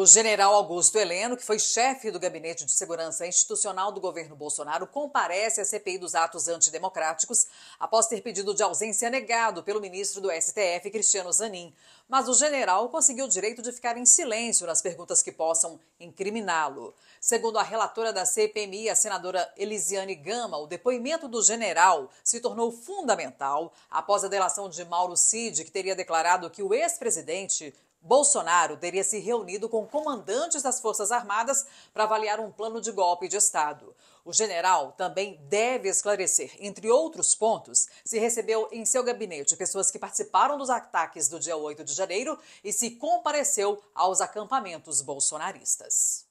O general Augusto Heleno, que foi chefe do Gabinete de Segurança Institucional do governo Bolsonaro, comparece à CPI dos atos antidemocráticos após ter pedido de ausência negado pelo ministro do STF, Cristiano Zanin. Mas o general conseguiu o direito de ficar em silêncio nas perguntas que possam incriminá-lo. Segundo a relatora da CPMI, a senadora Elisiane Gama, o depoimento do general se tornou fundamental após a delação de Mauro Cid, que teria declarado que o ex-presidente Bolsonaro teria se reunido com comandantes das Forças Armadas para avaliar um plano de golpe de Estado. O general também deve esclarecer, entre outros pontos, se recebeu em seu gabinete pessoas que participaram dos ataques do dia 8 de janeiro e se compareceu aos acampamentos bolsonaristas.